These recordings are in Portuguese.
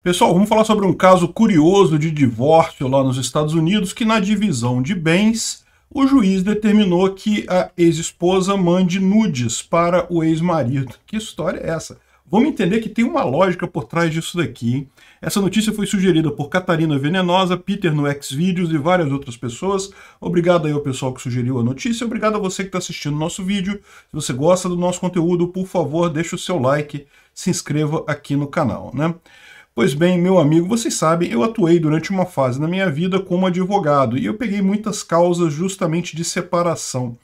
Pessoal, vamos falar sobre um caso curioso de divórcio lá nos Estados Unidos, que na divisão de bens, o juiz determinou que a ex-esposa mande nudes para o ex-marido. Que história é essa? Vamos entender que tem uma lógica por trás disso daqui. Hein? Essa notícia foi sugerida por Catarina Venenosa, Peter no Xvideos e várias outras pessoas. Obrigado aí ao pessoal que sugeriu a notícia. Obrigado a você que está assistindo o nosso vídeo. Se você gosta do nosso conteúdo, por favor, deixe o seu like, se inscreva aqui no canal. né? Pois bem, meu amigo, vocês sabem, eu atuei durante uma fase na minha vida como advogado e eu peguei muitas causas justamente de separação.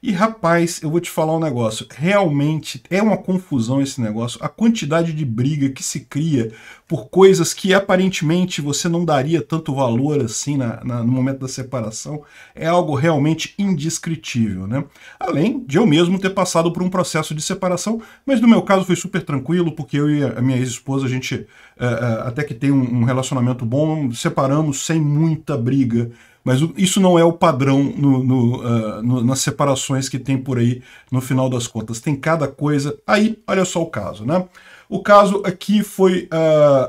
E rapaz, eu vou te falar um negócio, realmente é uma confusão esse negócio, a quantidade de briga que se cria por coisas que aparentemente você não daria tanto valor assim na, na, no momento da separação, é algo realmente indescritível, né? Além de eu mesmo ter passado por um processo de separação, mas no meu caso foi super tranquilo, porque eu e a minha ex-esposa, a gente uh, uh, até que tem um, um relacionamento bom, separamos sem muita briga, mas isso não é o padrão no, no, uh, no, nas separações que tem por aí no final das contas. Tem cada coisa. Aí, olha só o caso, né? O caso aqui foi uh,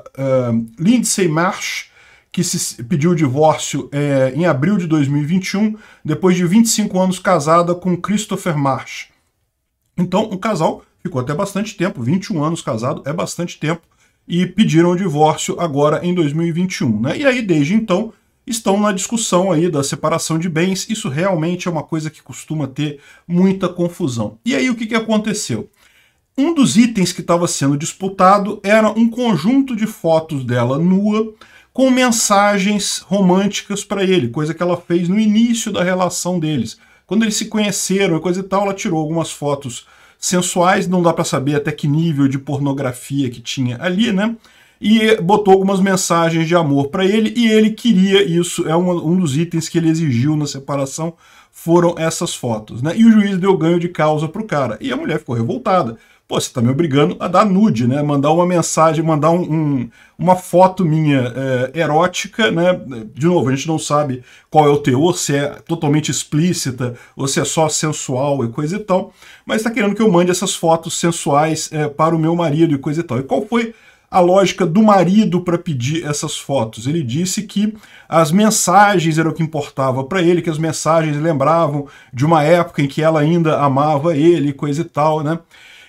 uh, Lindsay Marsh, que se pediu o divórcio é, em abril de 2021, depois de 25 anos casada com Christopher Marsh. Então, o casal ficou até bastante tempo, 21 anos casado é bastante tempo, e pediram o divórcio agora em 2021. Né? E aí, desde então, estão na discussão aí da separação de bens. Isso realmente é uma coisa que costuma ter muita confusão. E aí o que, que aconteceu? Um dos itens que estava sendo disputado era um conjunto de fotos dela nua com mensagens românticas para ele, coisa que ela fez no início da relação deles. Quando eles se conheceram e coisa e tal, ela tirou algumas fotos sensuais, não dá para saber até que nível de pornografia que tinha ali, né? e botou algumas mensagens de amor para ele e ele queria isso, é um dos itens que ele exigiu na separação, foram essas fotos, né? E o juiz deu ganho de causa pro cara. E a mulher ficou revoltada. Pô, você tá me obrigando a dar nude, né? Mandar uma mensagem, mandar um, um uma foto minha é, erótica, né? De novo, a gente não sabe qual é o teor, se é totalmente explícita ou se é só sensual e coisa e tal. Mas tá querendo que eu mande essas fotos sensuais é, para o meu marido e coisa e tal. E qual foi a lógica do marido para pedir essas fotos. Ele disse que as mensagens eram o que importava para ele, que as mensagens lembravam de uma época em que ela ainda amava ele, coisa e tal, né?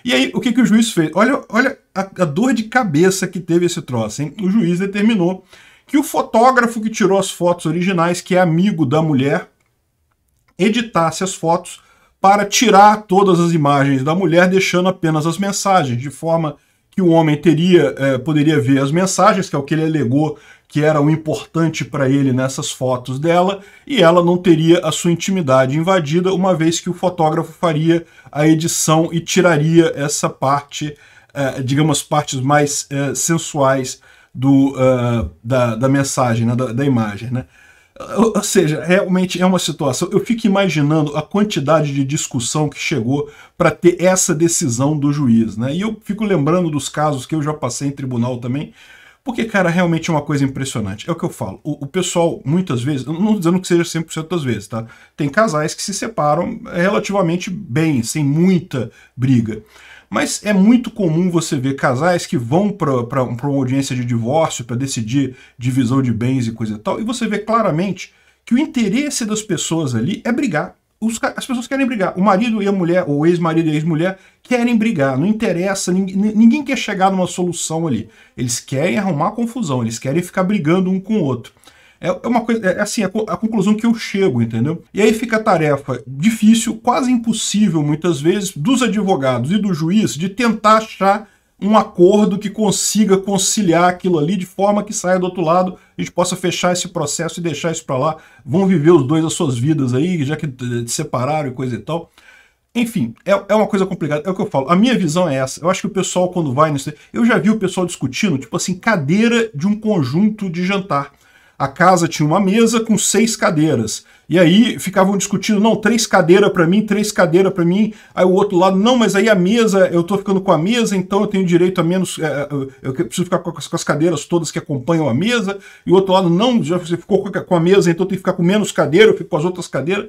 E aí, o que, que o juiz fez? Olha, olha a, a dor de cabeça que teve esse troço, hein? O juiz determinou que o fotógrafo que tirou as fotos originais, que é amigo da mulher, editasse as fotos para tirar todas as imagens da mulher, deixando apenas as mensagens, de forma que o homem teria, é, poderia ver as mensagens, que é o que ele alegou que era o importante para ele nessas fotos dela, e ela não teria a sua intimidade invadida, uma vez que o fotógrafo faria a edição e tiraria essa parte, é, digamos, partes mais é, sensuais do, uh, da, da, mensagem, né, da, da imagem. Né? Ou seja, realmente é uma situação. Eu fico imaginando a quantidade de discussão que chegou para ter essa decisão do juiz, né? E eu fico lembrando dos casos que eu já passei em tribunal também, porque, cara, realmente é uma coisa impressionante. É o que eu falo. O, o pessoal, muitas vezes, não dizendo que seja 100% das vezes, tá? Tem casais que se separam relativamente bem, sem muita briga. Mas é muito comum você ver casais que vão para uma audiência de divórcio para decidir divisão de bens e coisa e tal, e você vê claramente que o interesse das pessoas ali é brigar. Os, as pessoas querem brigar. O marido e a mulher, ou ex-marido e ex-mulher, querem brigar. Não interessa, ninguém, ninguém quer chegar numa solução ali. Eles querem arrumar confusão, eles querem ficar brigando um com o outro. É, é uma coisa, é, é assim, a conclusão que eu chego, entendeu? E aí fica a tarefa difícil, quase impossível muitas vezes, dos advogados e do juiz de tentar achar um acordo que consiga conciliar aquilo ali de forma que saia do outro lado, a gente possa fechar esse processo e deixar isso para lá. Vão viver os dois as suas vidas aí, já que eh, separaram e coisa e tal. Enfim, é, é uma coisa complicada. É o que eu falo. A minha visão é essa. Eu acho que o pessoal, quando vai nisso. Eu já vi o pessoal discutindo, tipo assim, cadeira de um conjunto de jantar a casa tinha uma mesa com seis cadeiras. E aí ficavam discutindo, não, três cadeiras para mim, três cadeiras para mim. Aí o outro lado, não, mas aí a mesa, eu estou ficando com a mesa, então eu tenho direito a menos, é, eu preciso ficar com as, com as, cadeiras todas que acompanham a mesa. E o outro lado, não, já você ficou com a mesa, então tem que ficar com menos cadeira, eu fico com as outras cadeiras.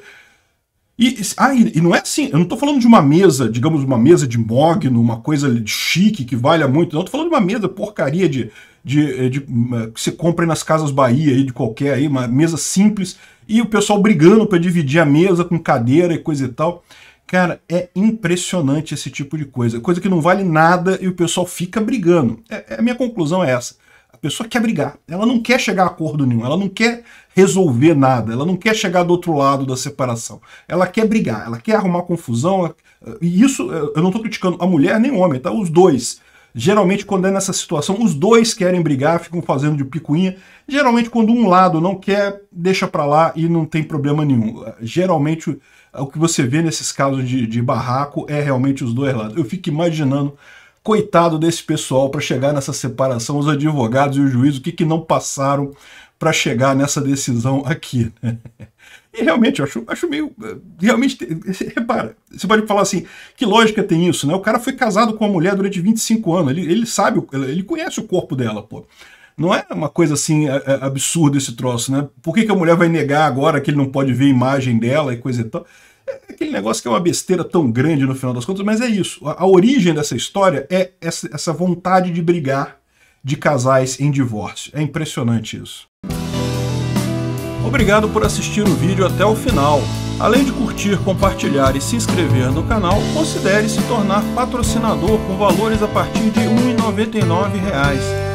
E, ah, e, não é assim, eu não estou falando de uma mesa, digamos, uma mesa de mogno, uma coisa chique que valha muito, não, eu tô falando de uma mesa porcaria de, de, eh, de, hum, eh, que você compra nas casas Bahia, aí, de qualquer, aí, uma mesa simples, e o pessoal brigando para dividir a mesa com cadeira e coisa e tal. Cara, é impressionante esse tipo de coisa, coisa que não vale nada e o pessoal fica brigando. É, é a minha conclusão é essa pessoa quer brigar, ela não quer chegar a acordo nenhum, ela não quer resolver nada, ela não quer chegar do outro lado da separação, ela quer brigar, ela quer arrumar confusão, e isso eh, eu não estou criticando a mulher nem o homem, tá? Os dois. Geralmente, quando é nessa situação, os dois querem brigar, ficam fazendo de picuinha. Geralmente, quando um lado não quer, deixa para lá e não tem problema nenhum. Geralmente, o que você vê nesses casos de, de barraco é realmente os dois lados. Eu fico imaginando Coitado desse pessoal para chegar nessa separação, os advogados e o juiz, o que, que não passaram para chegar nessa decisão aqui. Né? E realmente, eu acho, acho meio. Eh, realmente, eh, repara, você pode falar assim: que lógica tem isso, né? O cara foi casado com uma mulher durante 25 anos, ele, ele sabe, ele conhece o corpo dela, pô. Não é uma coisa assim eh, absurda esse troço, né? Por que, que a mulher vai negar agora que ele não pode ver a imagem dela e coisa e tal? aquele negócio que é uma besteira tão grande no final das contas, mas é isso. A, a origem dessa história é essa, essa vontade de brigar de casais em divórcio. É impressionante isso. Obrigado por assistir o vídeo até o final. Além de curtir, compartilhar e se inscrever no canal, considere se tornar patrocinador com valores a partir de R$ 1,99